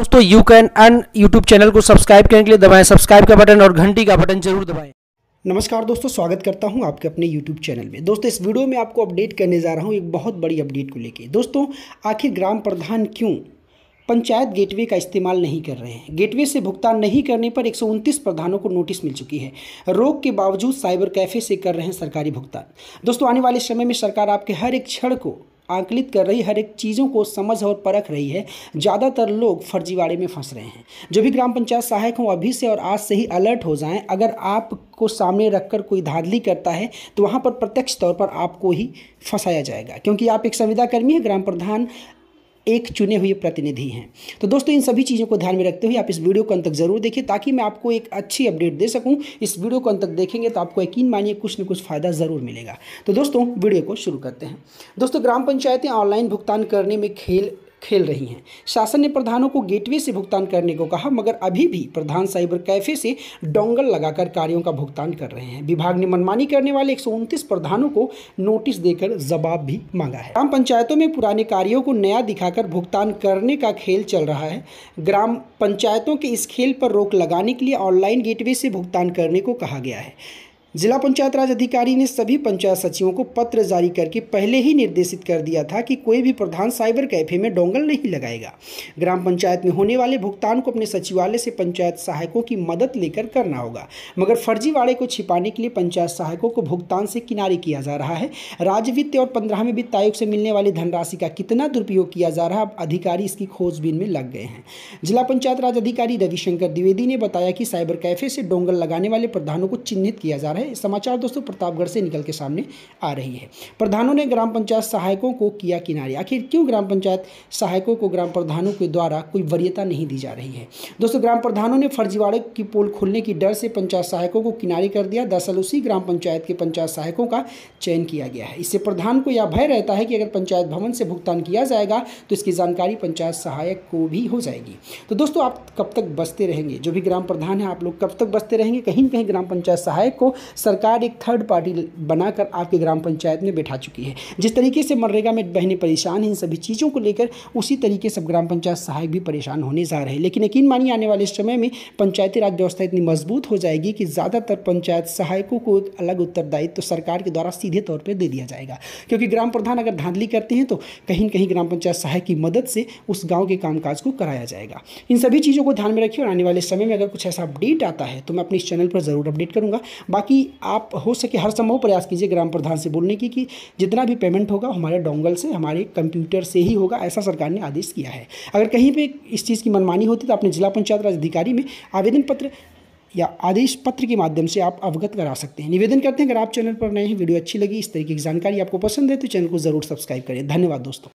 दोस्तों you can अन YouTube channel को सब्सक्राइब करने के लिए दबाएं सब्सक्राइब का बटन और घंटी का बटन जरूर दबाएं नमस्कार दोस्तों स्वागत करता हूं आपके अपने YouTube चैनल में दोस्तों इस वीडियो में आपको अपडेट करने जा रहा हूं एक बहुत बड़ी अपडेट को लेके दोस्तों आखिर ग्राम प्रधान क्यों पंचायत गेटवे का इस्तेमाल नहीं कर रहे हैं गेटवे से भुगतान नहीं करने पर एक प्रधानों को नोटिस मिल चुकी है रोक के बावजूद साइबर कैफे से कर रहे हैं सरकारी भुगतान दोस्तों आने वाले समय में सरकार आपके हर एक क्षण को आंकलित कर रही हर एक चीज़ों को समझ और परख रही है ज़्यादातर लोग फर्जीवाड़े में फंस रहे हैं जो भी ग्राम पंचायत सहायक हों अभी से और आज से ही अलर्ट हो जाएं अगर आपको सामने रखकर कोई धांधली करता है तो वहाँ पर प्रत्यक्ष तौर पर आपको ही फंसाया जाएगा क्योंकि आप एक संविदाकर्मी हैं ग्राम प्रधान एक चुने हुए प्रतिनिधि हैं तो दोस्तों इन सभी चीज़ों को ध्यान में रखते हुए आप इस वीडियो को अंत तक जरूर देखें ताकि मैं आपको एक अच्छी अपडेट दे सकूं इस वीडियो को अंत तक देखेंगे तो आपको यकीन मानिए कुछ न कुछ फ़ायदा ज़रूर मिलेगा तो दोस्तों वीडियो को शुरू करते हैं दोस्तों ग्राम पंचायतें ऑनलाइन भुगतान करने में खेल खेल रही हैं शासन ने प्रधानों को गेटवे से भुगतान करने को कहा मगर अभी भी प्रधान साइबर कैफे से डोंगल लगाकर कार्यों का भुगतान कर रहे हैं विभाग ने मनमानी करने वाले एक प्रधानों को नोटिस देकर जवाब भी मांगा है ग्राम पंचायतों में पुराने कार्यों को नया दिखाकर भुगतान करने का खेल चल रहा है ग्राम पंचायतों के इस खेल पर रोक लगाने के लिए ऑनलाइन गेटवे से भुगतान करने को कहा गया है जिला पंचायत राज अधिकारी ने सभी पंचायत सचिवों को पत्र जारी करके पहले ही निर्देशित कर दिया था कि कोई भी प्रधान साइबर कैफे में डोंगल नहीं लगाएगा ग्राम पंचायत में होने वाले भुगतान को अपने सचिवालय से पंचायत सहायकों की मदद लेकर करना होगा मगर फर्जीवाड़े को छिपाने के लिए पंचायत सहायकों को भुगतान से किनारे किया जा रहा है राज्य वित्त और पंद्रहवें वित्त आयोग से मिलने वाली धनराशि का कितना दुरुपयोग किया जा रहा है अब अधिकारी इसकी खोजबीन में लग गए हैं जिला पंचायत राज अधिकारी रविशंकर द्विवेदी ने बताया कि साइबर कैफे से डोंगल लगाने वाले प्रधानों को चिन्हित किया जा रहा है समाचार है समाचार दोस्तों प्रतापगढ़ से निकल के सामने आ रही है प्रधानों ने ग्राम पंचायत सहायकों को किया किनारे आखिर क्यों ग्राम पंचायत सहायकों को ग्राम प्रधानों के द्वारा कोई वरीयता नहीं दी जा रही है दोस्तों ग्राम प्रधानों ने फर्जीवाड़े की पोल खुलने की डर से पंचायत सहायकों को किनारे कर दिया दरअसल उसी ग्राम पंचायत के पंचायत सहायकों का चयन किया गया है इससे प्रधान को यह भय रहता है कि अगर पंचायत भवन से भुगतान किया जाएगा तो इसकी जानकारी पंचायत सहायक को भी हो जाएगी तो दोस्तों आप कब तक बसते रहेंगे जो भी ग्राम प्रधान है आप लोग कब तक बसते रहेंगे कहीं न कहीं ग्राम पंचायत सहायक को सरकार एक थर्ड पार्टी बनाकर आपके ग्राम पंचायत में बैठा चुकी है जिस तरीके से मनरेगा में बहनें परेशान हैं इन सभी चीज़ों को लेकर उसी तरीके से ग्राम पंचायत सहायक भी परेशान होने जा रहे हैं लेकिन यकीन मानिए आने वाले समय में पंचायती राज व्यवस्था इतनी मजबूत हो जाएगी कि ज़्यादातर पंचायत सहायकों को अलग उत्तरदायित्व तो सरकार के द्वारा सीधे तौर पर दे दिया जाएगा क्योंकि ग्राम प्रधान अगर धांधली करते हैं तो कहीं ना कहीं ग्राम पंचायत सहायक की मदद से उस गाँव के कामकाज को कराया जाएगा इन सभी चीज़ों को ध्यान में रखिए और आने वाले समय में अगर कुछ ऐसा अपडेट आता है तो मैं अपने इस चैनल पर ज़रूर अपडेट करूँगा बाकी आप हो सके हर संभव प्रयास कीजिए ग्राम प्रधान से बोलने की कि जितना भी पेमेंट होगा हमारे डोंगल से हमारे कंप्यूटर से ही होगा ऐसा सरकार ने आदेश किया है अगर कहीं पर इस चीज़ की मनमानी होती तो अपने जिला पंचायत राज अधिकारी में आवेदन पत्र या आदेश पत्र के माध्यम से आप अवगत करा सकते हैं निवेदन करते हैं अगर आप चैनल पर नए हैं वीडियो अच्छी लगी इस तरीके की जानकारी आपको पसंद है तो चैनल को ज़रूर सब्सक्राइब करें धन्यवाद दोस्तों